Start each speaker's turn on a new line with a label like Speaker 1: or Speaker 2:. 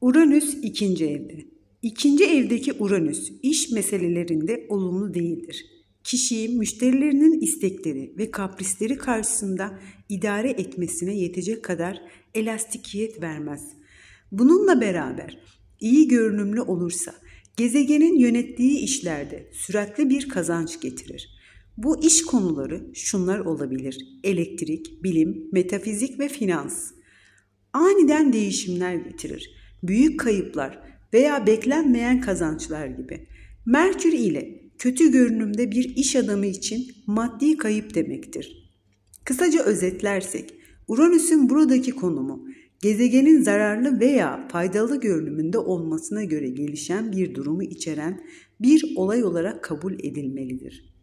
Speaker 1: Uranüs ikinci evde. İkinci evdeki Uranüs iş meselelerinde olumlu değildir. Kişiyi müşterilerinin istekleri ve kaprisleri karşısında idare etmesine yetecek kadar elastikiyet vermez. Bununla beraber iyi görünümlü olursa gezegenin yönettiği işlerde süratli bir kazanç getirir. Bu iş konuları şunlar olabilir. Elektrik, bilim, metafizik ve finans. Aniden değişimler getirir büyük kayıplar veya beklenmeyen kazançlar gibi. Merkür ile kötü görünümde bir iş adamı için maddi kayıp demektir. Kısaca özetlersek, Uranüs'ün buradaki konumu gezegenin zararlı veya faydalı görünümünde olmasına göre gelişen bir durumu içeren bir olay
Speaker 2: olarak kabul edilmelidir.